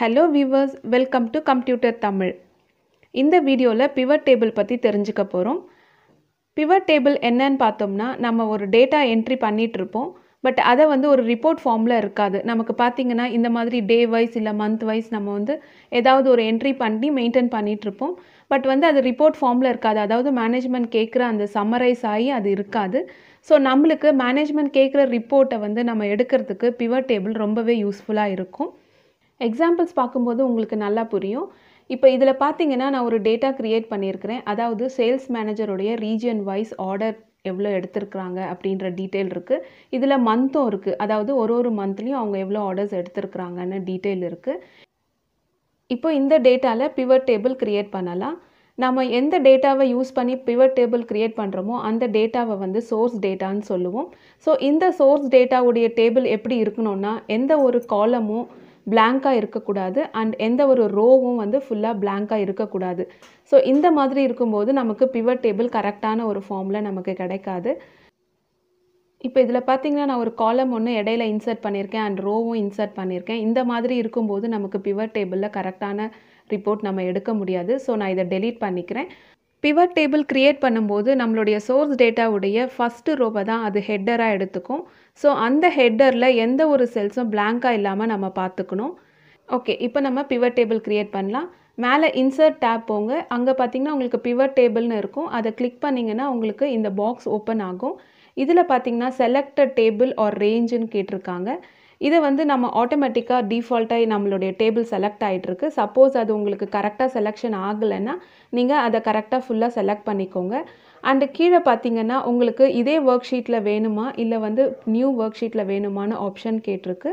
hello viewers welcome to computer Tamil இந்த வீடியோவில் பிவர் table பற்றி தெரிஞ்சுக்க போகிறோம் பிவர் டேபிள் என்னன்னு பார்த்தோம்னா நம்ம ஒரு டேட்டா என்ட்ரி இருப்போம் பட் அதை வந்து ஒரு ரிப்போர்ட் ஃபார்மில் இருக்காது நமக்கு பார்த்தீங்கன்னா இந்த மாதிரி டே வைஸ் இல்லை மந்த் வைஸ் நம்ம வந்து ஏதாவது ஒரு என்ட்ரி பண்ணி மெயின்டைன் பண்ணிகிட்ருப்போம் பட் வந்து அது ரிப்போர்ட் ஃபார்மில் இருக்காது அதாவது மேனேஜ்மெண்ட் கேட்குற அந்த சம்மரைஸ் ஆகி அது இருக்காது ஸோ நம்மளுக்கு மேனேஜ்மெண்ட் கேட்குற ரிப்போர்ட்டை வந்து நம்ம எடுக்கிறதுக்கு பிவர் டேபிள் ரொம்பவே யூஸ்ஃபுல்லாக இருக்கும் எக்ஸாம்பிள்ஸ் பார்க்கும்போது உங்களுக்கு நல்லா புரியும் இப்போ இதில் பார்த்தீங்கன்னா நான் ஒரு டேட்டா க்ரியேட் பண்ணியிருக்கிறேன் அதாவது சேல்ஸ் மேனேஜருடைய ரீஜியன் வைஸ் ஆர்டர் எவ்வளோ எடுத்திருக்கிறாங்க அப்படின்ற டீட்டெயில் இருக்குது இதில் மந்த்தும் இருக்குது அதாவது ஒரு ஒரு மந்த்லேயும் அவங்க எவ்வளோ ஆர்டர்ஸ் எடுத்திருக்கிறாங்கன்னு டீட்டெயில் இருக்குது இப்போ இந்த டேட்டாவில் பிவர் டேபிள் க்ரியேட் பண்ணலாம் நம்ம எந்த டேட்டாவை யூஸ் பண்ணி பிவர் டேபிள் க்ரியேட் பண்ணுறோமோ அந்த டேட்டாவை வந்து சோர்ஸ் டேட்டான்னு சொல்லுவோம் ஸோ இந்த சோர்ஸ் டேட்டாவுடைய டேபிள் எப்படி இருக்கணும்னா எந்த ஒரு காலமும் பிளாங்காக இருக்கக்கூடாது அண்ட் எந்த ஒரு ரோவும் வந்து ஃபுல்லாக பிளாங்காக இருக்கக்கூடாது ஸோ இந்த மாதிரி இருக்கும்போது நமக்கு பிவர் டேபிள் கரெக்டான ஒரு ஃபார்மில் நமக்கு கிடைக்காது இப்போ இதில் பார்த்தீங்கன்னா நான் ஒரு காலம் ஒன்று இடையில இன்சர்ட் பண்ணியிருக்கேன் அண்ட் ரோவும் இன்சர்ட் பண்ணியிருக்கேன் இந்த மாதிரி இருக்கும்போது நமக்கு பிவர் டேபிளில் கரெக்டான ரிப்போர்ட் நம்ம எடுக்க முடியாது ஸோ நான் இதை டெலீட் பண்ணிக்கிறேன் பிவர் டேபிள் க்ரியேட் பண்ணும்போது நம்மளுடைய சோர்ஸ் டேட்டாவுடைய ஃபஸ்ட்டு ரோவை தான் அது ஹெட்டராக எடுத்துக்கும் ஸோ அந்த ஹெட்டரில் எந்த ஒரு செல்ஸும் பிளாங்காக இல்லாமல் நம்ம பார்த்துக்கணும் ஓகே இப்போ நம்ம பிவர் டேபிள் க்ரியேட் பண்ணலாம் மேலே இன்சர்ட் டேப் போங்க அங்கே பார்த்தீங்கன்னா உங்களுக்கு பிவர் டேபிள்னு இருக்கும் அதை கிளிக் பண்ணிங்கன்னா உங்களுக்கு இந்த பாக்ஸ் ஓப்பன் ஆகும் இதில் பார்த்தீங்கன்னா செலக்டட் டேபிள் ஆர் ரேஞ்சுன்னு கேட்டிருக்காங்க இதை வந்து நம்ம ஆட்டோமேட்டிக்காக டிஃபால்ட்டாக நம்மளுடைய டேபிள் செலக்ட் ஆகிட்டுருக்கு சப்போஸ் அது உங்களுக்கு கரெக்டாக செலெக்ஷன் ஆகலைன்னா நீங்கள் அதை கரெக்டாக ஃபுல்லாக செலக்ட் பண்ணிக்கோங்க அண்டு கீழே பார்த்தீங்கன்னா உங்களுக்கு இதே ஒர்க் ஷீட்டில் வேணுமா இல்லை வந்து நியூ ஒர்க் ஷீட்டில் வேணுமான ஆப்ஷன் கேட்டிருக்கு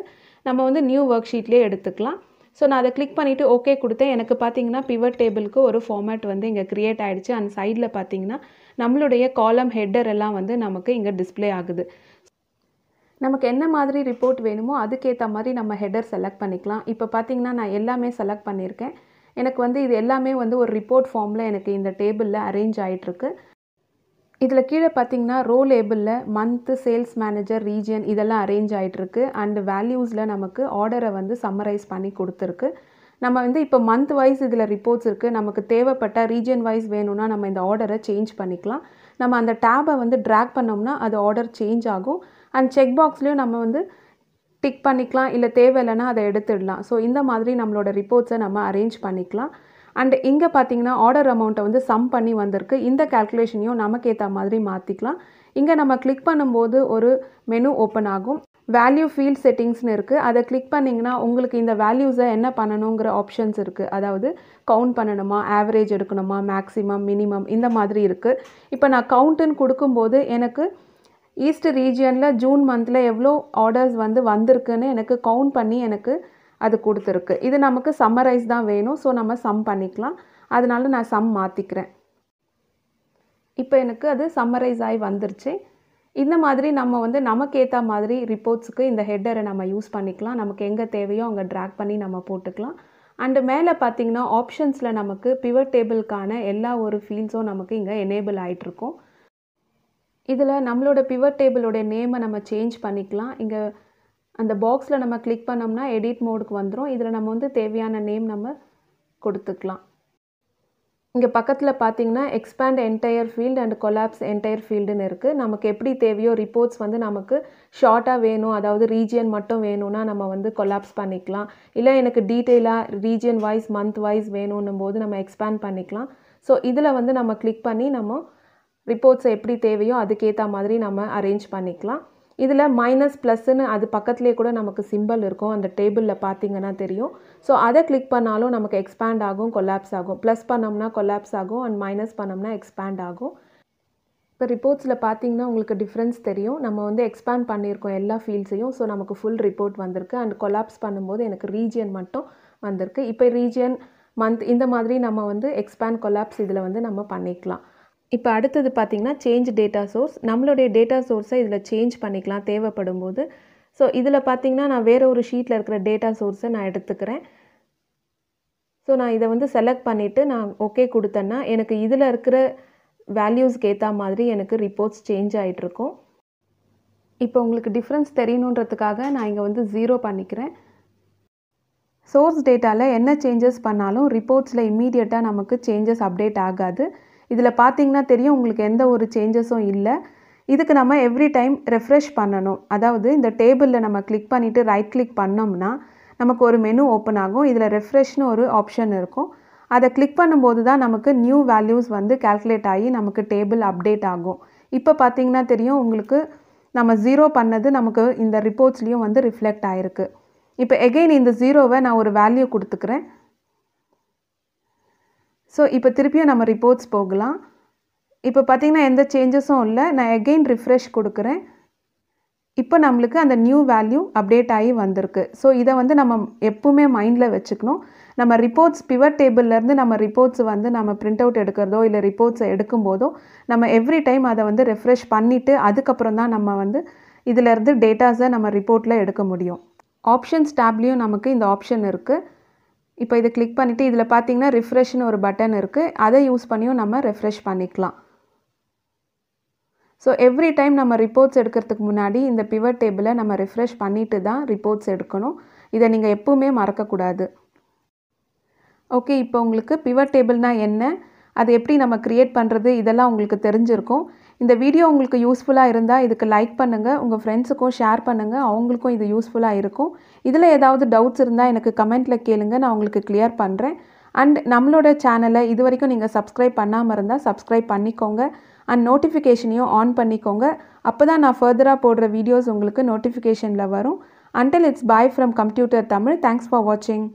நம்ம வந்து நியூ ஒர்க் ஷீட்லேயே எடுத்துக்கலாம் ஸோ நான் அதை கிளிக் பண்ணிவிட்டு ஓகே கொடுத்தேன் எனக்கு பார்த்தீங்கன்னா பிவர் டேபிளுக்கு ஒரு ஃபார்மேட் வந்து இங்கே க்ரியேட் ஆகிடுச்சு அந்த சைடில் பார்த்தீங்கன்னா நம்மளுடைய காலம் ஹெட்டர் எல்லாம் வந்து நமக்கு இங்கே டிஸ்பிளே ஆகுது நமக்கு என்ன மாதிரி ரிப்போர்ட் வேணுமோ அதுக்கேற்ற மாதிரி நம்ம ஹெடர் செலக்ட் பண்ணிக்கலாம் இப்போ பார்த்தீங்கன்னா நான் எல்லாமே செலக்ட் பண்ணியிருக்கேன் எனக்கு வந்து இது எல்லாமே வந்து ஒரு ரிப்போர்ட் ஃபார்மில் எனக்கு இந்த டேபிளில் அரேஞ்ச் ஆகிட்டுருக்கு இதில் கீழே பார்த்தீங்கன்னா ரோ லேபிளில் மந்த்து சேல்ஸ் மேனேஜர் ரீஜியன் இதெல்லாம் அரேஞ்ச் ஆகிட்டுருக்கு அண்டு வேல்யூஸில் நமக்கு ஆர்டரை வந்து சம்மரைஸ் பண்ணி கொடுத்துருக்கு நம்ம வந்து இப்போ மந்த் வைஸ் இதில் ரிப்போர்ட்ஸ் இருக்குது நமக்கு தேவைப்பட்ட ரீஜன் வைஸ் வேணும்னா நம்ம இந்த ஆர்டரை சேஞ்ச் பண்ணிக்கலாம் நம்ம அந்த டேபை வந்து ட்ராக் பண்ணோம்னா அது ஆர்டர் சேஞ்ச் ஆகும் அண்ட் செக் பாக்ஸ்லேயும் நம்ம வந்து டிக் பண்ணிக்கலாம் இல்லை தேவையில்லைன்னா அதை எடுத்துடலாம் ஸோ இந்த மாதிரி நம்மளோட ரிப்போர்ட்ஸை நம்ம அரேஞ்ச் பண்ணிக்கலாம் அண்ட் இங்கே பார்த்தீங்கன்னா ஆர்டர் அமௌண்ட்டை வந்து சம் பண்ணி வந்திருக்கு இந்த கேல்குலேஷனையும் நமக்கு ஏற்ற மாதிரி மாற்றிக்கலாம் இங்கே நம்ம கிளிக் பண்ணும்போது ஒரு மெனு ஓப்பன் ஆகும் வேல்யூ ஃபீல்ட் செட்டிங்ஸ்னு இருக்குது அதை கிளிக் பண்ணிங்கன்னா உங்களுக்கு இந்த வேல்யூஸை என்ன பண்ணணுங்கிற ஆப்ஷன்ஸ் இருக்குது அதாவது கவுண்ட் பண்ணணுமா ஆவரேஜ் எடுக்கணுமா மேக்ஸிமம் மினிமம் இந்த மாதிரி இருக்குது இப்போ நான் கவுண்ட்டுன்னு கொடுக்கும்போது எனக்கு ஈஸ்ட் ரீஜியனில் ஜூன் மந்தில் எவ்வளோ ஆர்டர்ஸ் வந்து வந்திருக்குன்னு எனக்கு கவுண்ட் பண்ணி எனக்கு அது கொடுத்துருக்கு இது நமக்கு சம்மரைஸ் தான் வேணும் ஸோ நம்ம சம் பண்ணிக்கலாம் அதனால நான் சம் மாற்றிக்கிறேன் இப்போ எனக்கு அது சம்மரைஸ் ஆகி வந்துருச்சு இந்த மாதிரி நம்ம வந்து நமக்கு ஏற்ற மாதிரி ரிப்போர்ட்ஸுக்கு இந்த ஹெட்டரை நம்ம யூஸ் பண்ணிக்கலாம் நமக்கு எங்கே தேவையோ அங்கே ட்ராக் பண்ணி நம்ம போட்டுக்கலாம் அண்டு மேலே பார்த்திங்கன்னா ஆப்ஷன்ஸில் நமக்கு பிவர் டேபிளுக்கான எல்லா ஒரு ஃபீல்ஸும் நமக்கு இங்கே எனேபிள் இருக்கும் இதில் நம்மளோட பிவர் டேபிளோட நேமை நம்ம சேஞ்ச் பண்ணிக்கலாம் இங்கே அந்த பாக்ஸில் நம்ம கிளிக் பண்ணோம்னா எடிட் மோடுக்கு வந்துடும் இதில் நம்ம வந்து தேவையான நேம் நம்ம கொடுத்துக்கலாம் இங்கே பக்கத்தில் பார்த்தீங்கன்னா expand entire field and collapse entire ஃபீல்டுன்னு இருக்குது நமக்கு எப்படி தேவையோ ரிப்போர்ட்ஸ் வந்து நமக்கு ஷார்ட்டாக வேணும் அதாவது ரீஜியன் மட்டும் வேணும்னா நம்ம வந்து கொலாப்ஸ் பண்ணிக்கலாம் இல்லை எனக்கு டீட்டெயிலாக ரீஜியன் வைஸ் மந்த் வைஸ் வேணும்னும் போது நம்ம எக்ஸ்பேண்ட் பண்ணிக்கலாம் ஸோ இதில் வந்து நம்ம கிளிக் பண்ணி நம்ம ரிப்போர்ட்ஸ் எப்படி தேவையோ அதுக்கேற்ற மாதிரி நம்ம அரேஞ்ச் பண்ணிக்கலாம் இதில் மைனஸ் ப்ளஸ்ன்னு அது பக்கத்துலேயே கூட நமக்கு சிம்பிள் இருக்கும் அந்த டேபிளில் பார்த்தீங்கன்னா தெரியும் ஸோ அதை கிளிக் பண்ணாலும் நமக்கு எக்ஸ்பேண்ட் ஆகும் கொலாப்ஸ் ஆகும் ப்ளஸ் பண்ணோம்னா கொலாப்ஸ் ஆகும் அண்ட் மைனஸ் பண்ணோம்னா எக்ஸ்பேண்ட் ஆகும் இப்போ ரிப்போர்ட்ஸில் பார்த்தீங்கன்னா உங்களுக்கு டிஃப்ரென்ஸ் தெரியும் நம்ம வந்து எக்ஸ்பேண்ட் பண்ணியிருக்கோம் எல்லா ஃபீல்ட்ஸையும் ஸோ நமக்கு ஃபுல் ரிப்போர்ட் வந்திருக்கு அண்ட் கொலாப்ஸ் பண்ணும்போது எனக்கு ரீஜியன் மட்டும் வந்திருக்கு இப்போ ரீஜியன் மந்த் இந்த மாதிரி நம்ம வந்து எக்ஸ்பேண்ட் கொலாப்ஸ் இதில் வந்து நம்ம பண்ணிக்கலாம் இப்போ அடுத்தது பார்த்திங்கன்னா சேஞ்ச் டேட்டா சோர்ஸ் நம்மளுடைய டேட்டா சோர்ஸை இதில் சேஞ்ச் பண்ணிக்கலாம் தேவைப்படும் போது ஸோ இதில் பார்த்திங்கன்னா நான் வேறு ஒரு ஷீட்டில் இருக்கிற டேட்டா சோர்ஸை நான் எடுத்துக்கிறேன் ஸோ நான் இதை வந்து செலக்ட் பண்ணிவிட்டு நான் ஓகே கொடுத்தேன்னா எனக்கு இதில் இருக்கிற வேல்யூஸ்க்கு ஏற்ற மாதிரி எனக்கு ரிப்போர்ட்ஸ் சேஞ்ச் ஆகிட்ருக்கும் இப்போ உங்களுக்கு டிஃப்ரென்ஸ் தெரியணுன்றதுக்காக நான் இங்கே வந்து ஜீரோ பண்ணிக்கிறேன் சோர்ஸ் டேட்டாவில் என்ன சேஞ்சஸ் பண்ணாலும் ரிப்போர்ட்ஸில் இம்மீடியட்டாக நமக்கு சேஞ்சஸ் அப்டேட் ஆகாது இதில் பார்த்தீங்கன்னா தெரியும் உங்களுக்கு எந்த ஒரு சேஞ்சஸும் இல்லை இதுக்கு நம்ம எவ்ரி டைம் ரெஃப்ரெஷ் பண்ணணும் அதாவது இந்த டேபிளில் நம்ம கிளிக் பண்ணிவிட்டு ரைட் கிளிக் பண்ணோம்னா நமக்கு ஒரு மெனு ஓப்பன் ஆகும் இதில் ரெஃப்ரெஷ்னு ஒரு ஆப்ஷன் இருக்கும் அதை கிளிக் பண்ணும்போது தான் நமக்கு நியூ வேல்யூஸ் வந்து கால்குலேட் ஆகி நமக்கு டேபிள் அப்டேட் ஆகும் இப்போ பார்த்தீங்கன்னா தெரியும் உங்களுக்கு நம்ம ஜீரோ பண்ணது நமக்கு இந்த ரிப்போர்ட்ஸ்லேயும் வந்து ரிஃப்ளெக்ட் ஆகிருக்கு இப்போ எகெயின் இந்த ஜீரோவை நான் ஒரு வேல்யூ கொடுத்துக்கிறேன் ஸோ இப்போ திருப்பியும் நம்ம ரிப்போர்ட்ஸ் போகலாம் இப்போ பார்த்திங்கன்னா எந்த சேஞ்சஸும் இல்லை நான் எகெயின் ரிஃப்ரெஷ் கொடுக்குறேன் இப்போ நம்மளுக்கு அந்த நியூ வேல்யூ அப்டேட் ஆகி வந்திருக்கு ஸோ இதை வந்து நம்ம எப்பவுமே மைண்டில் வச்சுக்கணும் நம்ம ரிப்போர்ட்ஸ் பிவர் டேபிள்லேருந்து நம்ம ரிப்போர்ட்ஸ் வந்து நம்ம பிரிண்ட் அவுட் எடுக்கிறதோ இல்லை ரிப்போர்ட்ஸை எடுக்கும்போதோ நம்ம எவ்ரி டைம் அதை வந்து ரெஃப்ரெஷ் பண்ணிவிட்டு அதுக்கப்புறம் தான் நம்ம வந்து இதிலேருந்து டேட்டாஸை நம்ம ரிப்போர்ட்டில் எடுக்க முடியும் ஆப்ஷன்ஸ் டேப்லேயும் நமக்கு இந்த ஆப்ஷன் இருக்குது இப்போ இதை கிளிக் பண்ணிவிட்டு இதில் பார்த்தீங்கன்னா ரிஃப்ரெஷ்னு ஒரு பட்டன் இருக்குது அதை யூஸ் பண்ணியும் நம்ம ரெஃப்ரெஷ் பண்ணிக்கலாம் ஸோ எவ்ரி டைம் நம்ம ரிப்போர்ட்ஸ் எடுக்கிறதுக்கு முன்னாடி இந்த பிவர் டேபிளை நம்ம ரிஃப்ரெஷ் பண்ணிவிட்டு தான் ரிப்போர்ட்ஸ் எடுக்கணும் இதை நீங்கள் எப்போவுமே மறக்கக்கூடாது ஓகே இப்போ உங்களுக்கு பிவர் டேபிள்னால் என்ன அது எப்படி நம்ம க்ரியேட் பண்ணுறது இதெல்லாம் உங்களுக்கு தெரிஞ்சிருக்கும் இந்த வீடியோ உங்களுக்கு யூஸ்ஃபுல்லாக இருந்தால் இதுக்கு லைக் பண்ணுங்கள் உங்கள் ஃப்ரெண்ட்ஸுக்கும் ஷேர் பண்ணுங்கள் அவங்களுக்கும் இது யூஸ்ஃபுல்லாக இருக்கும் இதில் ஏதாவது டவுட்ஸ் இருந்தால் எனக்கு கமெண்ட்டில் கேளுங்க நான் உங்களுக்கு கிளியர் பண்ணுறேன் அண்ட் நம்மளோட சேனலை இது வரைக்கும் நீங்கள் சப்ஸ்கிரைப் பண்ணாமல் இருந்தால் சப்ஸ்கிரைப் பண்ணிக்கோங்க அண்ட் நோட்டிஃபிகேஷனையும் ஆன் பண்ணிக்கோங்க அப்போ தான் நான் ஃபர்தராக போடுற வீடியோஸ் உங்களுக்கு நோட்டிஃபிகேஷனில் வரும் until it's bye from computer Tamil thanks for வாட்சிங்